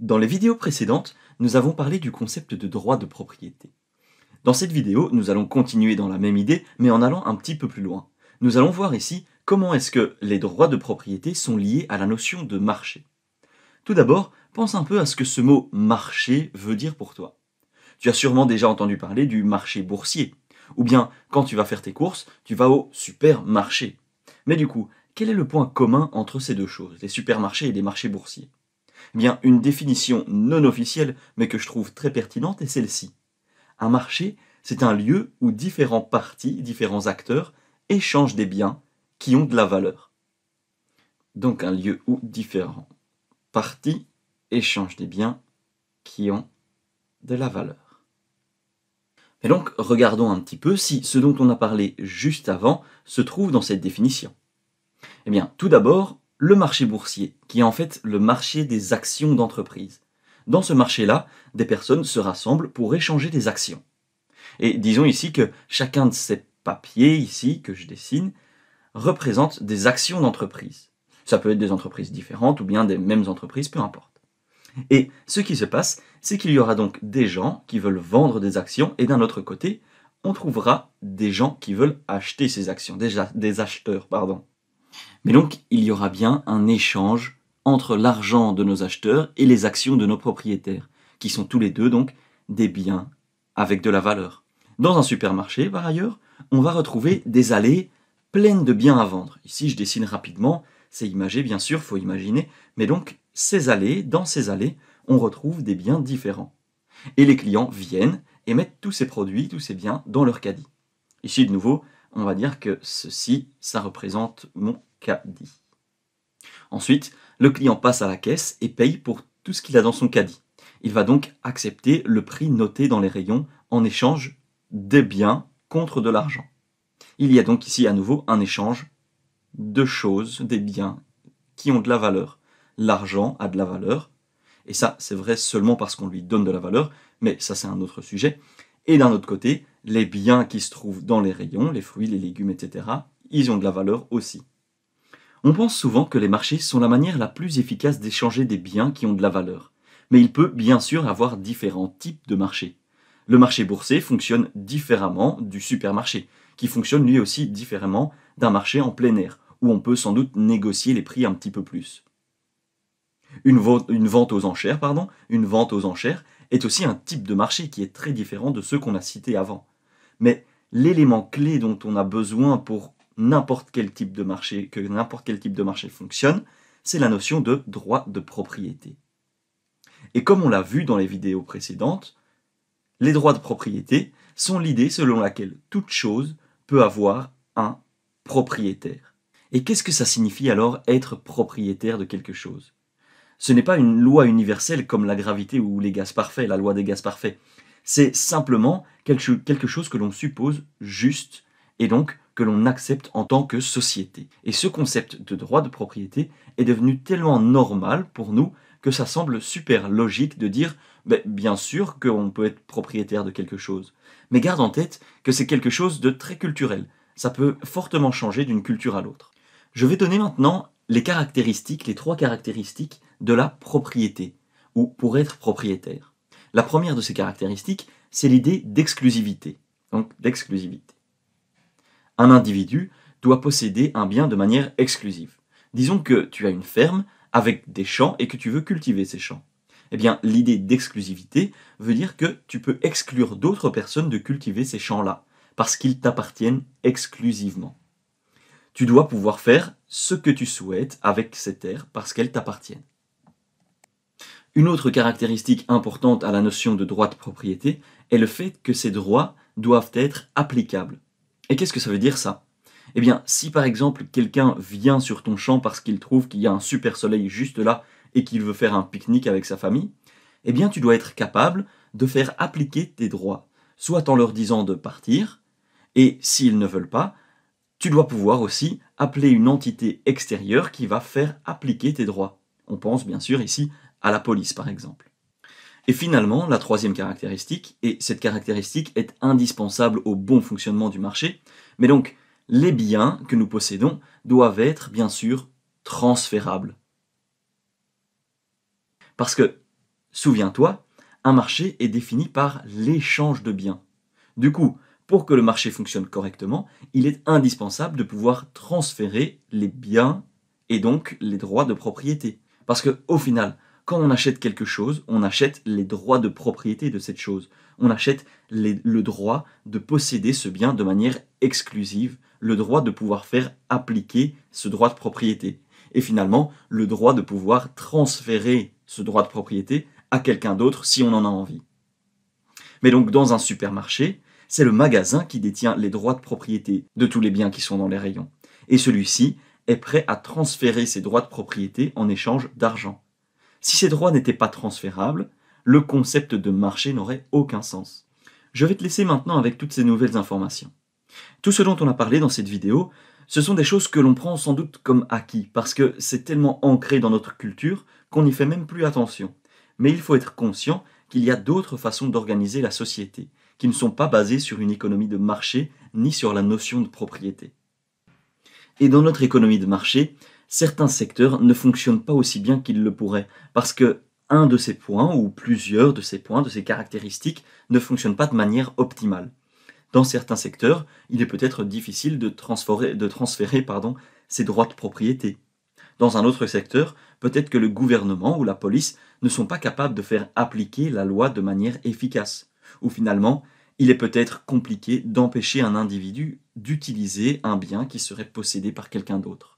Dans les vidéos précédentes, nous avons parlé du concept de droit de propriété. Dans cette vidéo, nous allons continuer dans la même idée, mais en allant un petit peu plus loin. Nous allons voir ici comment est-ce que les droits de propriété sont liés à la notion de marché. Tout d'abord, pense un peu à ce que ce mot marché veut dire pour toi. Tu as sûrement déjà entendu parler du marché boursier. Ou bien, quand tu vas faire tes courses, tu vas au supermarché. Mais du coup, quel est le point commun entre ces deux choses, les supermarchés et les marchés boursiers eh bien, une définition non officielle, mais que je trouve très pertinente, est celle-ci. Un marché, c'est un lieu où différents parties, différents acteurs, échangent des biens qui ont de la valeur. Donc un lieu où différents parties échangent des biens qui ont de la valeur. Et donc, regardons un petit peu si ce dont on a parlé juste avant se trouve dans cette définition. Eh bien, tout d'abord, le marché boursier, qui est en fait le marché des actions d'entreprise. Dans ce marché-là, des personnes se rassemblent pour échanger des actions. Et disons ici que chacun de ces papiers ici que je dessine représente des actions d'entreprise. Ça peut être des entreprises différentes ou bien des mêmes entreprises, peu importe. Et ce qui se passe, c'est qu'il y aura donc des gens qui veulent vendre des actions et d'un autre côté, on trouvera des gens qui veulent acheter ces actions, des, des acheteurs, pardon. Mais donc, il y aura bien un échange entre l'argent de nos acheteurs et les actions de nos propriétaires, qui sont tous les deux donc des biens avec de la valeur. Dans un supermarché, par ailleurs, on va retrouver des allées pleines de biens à vendre. Ici, je dessine rapidement, c'est imagé bien sûr, faut imaginer, mais donc ces allées, dans ces allées, on retrouve des biens différents. Et les clients viennent et mettent tous ces produits, tous ces biens dans leur caddie. Ici, de nouveau, on va dire que ceci, ça représente mon caddie. Ensuite, le client passe à la caisse et paye pour tout ce qu'il a dans son caddie. Il va donc accepter le prix noté dans les rayons en échange des biens contre de l'argent. Il y a donc ici à nouveau un échange de choses, des biens qui ont de la valeur. L'argent a de la valeur, et ça c'est vrai seulement parce qu'on lui donne de la valeur, mais ça c'est un autre sujet. Et d'un autre côté, les biens qui se trouvent dans les rayons, les fruits, les légumes, etc., ils ont de la valeur aussi. On pense souvent que les marchés sont la manière la plus efficace d'échanger des biens qui ont de la valeur. Mais il peut bien sûr avoir différents types de marchés. Le marché boursier fonctionne différemment du supermarché, qui fonctionne lui aussi différemment d'un marché en plein air, où on peut sans doute négocier les prix un petit peu plus. Une, vente aux enchères, pardon, une vente aux enchères est aussi un type de marché qui est très différent de ceux qu'on a cités avant mais l'élément clé dont on a besoin pour n'importe quel type de marché, que n'importe quel type de marché fonctionne, c'est la notion de droit de propriété. Et comme on l'a vu dans les vidéos précédentes, les droits de propriété sont l'idée selon laquelle toute chose peut avoir un propriétaire. Et qu'est-ce que ça signifie alors être propriétaire de quelque chose Ce n'est pas une loi universelle comme la gravité ou les gaz parfaits, la loi des gaz parfaits. C'est simplement quelque chose que l'on suppose juste et donc que l'on accepte en tant que société. Et ce concept de droit de propriété est devenu tellement normal pour nous que ça semble super logique de dire ben, bien sûr qu'on peut être propriétaire de quelque chose. Mais garde en tête que c'est quelque chose de très culturel. Ça peut fortement changer d'une culture à l'autre. Je vais donner maintenant les caractéristiques, les trois caractéristiques de la propriété, ou pour être propriétaire. La première de ces caractéristiques, c'est l'idée d'exclusivité. Donc d'exclusivité. Un individu doit posséder un bien de manière exclusive. Disons que tu as une ferme avec des champs et que tu veux cultiver ces champs. Eh bien, l'idée d'exclusivité veut dire que tu peux exclure d'autres personnes de cultiver ces champs-là, parce qu'ils t'appartiennent exclusivement. Tu dois pouvoir faire ce que tu souhaites avec ces terres parce qu'elles t'appartiennent. Une autre caractéristique importante à la notion de droit de propriété est le fait que ces droits doivent être applicables. Et qu'est-ce que ça veut dire ça Eh bien, si par exemple quelqu'un vient sur ton champ parce qu'il trouve qu'il y a un super soleil juste là et qu'il veut faire un pique-nique avec sa famille, eh bien tu dois être capable de faire appliquer tes droits, soit en leur disant de partir, et s'ils ne veulent pas, tu dois pouvoir aussi appeler une entité extérieure qui va faire appliquer tes droits. On pense bien sûr ici à la police par exemple. Et finalement, la troisième caractéristique, et cette caractéristique est indispensable au bon fonctionnement du marché, mais donc les biens que nous possédons doivent être bien sûr transférables. Parce que, souviens-toi, un marché est défini par l'échange de biens. Du coup, pour que le marché fonctionne correctement, il est indispensable de pouvoir transférer les biens et donc les droits de propriété. Parce que, au final, quand on achète quelque chose, on achète les droits de propriété de cette chose. On achète le droit de posséder ce bien de manière exclusive, le droit de pouvoir faire appliquer ce droit de propriété. Et finalement, le droit de pouvoir transférer ce droit de propriété à quelqu'un d'autre si on en a envie. Mais donc dans un supermarché, c'est le magasin qui détient les droits de propriété de tous les biens qui sont dans les rayons. Et celui-ci est prêt à transférer ses droits de propriété en échange d'argent. Si ces droits n'étaient pas transférables, le concept de marché n'aurait aucun sens. Je vais te laisser maintenant avec toutes ces nouvelles informations. Tout ce dont on a parlé dans cette vidéo, ce sont des choses que l'on prend sans doute comme acquis, parce que c'est tellement ancré dans notre culture qu'on n'y fait même plus attention. Mais il faut être conscient qu'il y a d'autres façons d'organiser la société, qui ne sont pas basées sur une économie de marché ni sur la notion de propriété. Et dans notre économie de marché, certains secteurs ne fonctionnent pas aussi bien qu'ils le pourraient, parce que un de ces points, ou plusieurs de ces points, de ces caractéristiques, ne fonctionnent pas de manière optimale. Dans certains secteurs, il est peut-être difficile de transférer, de pardon, ses droits de propriété. Dans un autre secteur, peut-être que le gouvernement ou la police ne sont pas capables de faire appliquer la loi de manière efficace. Ou finalement, il est peut-être compliqué d'empêcher un individu d'utiliser un bien qui serait possédé par quelqu'un d'autre.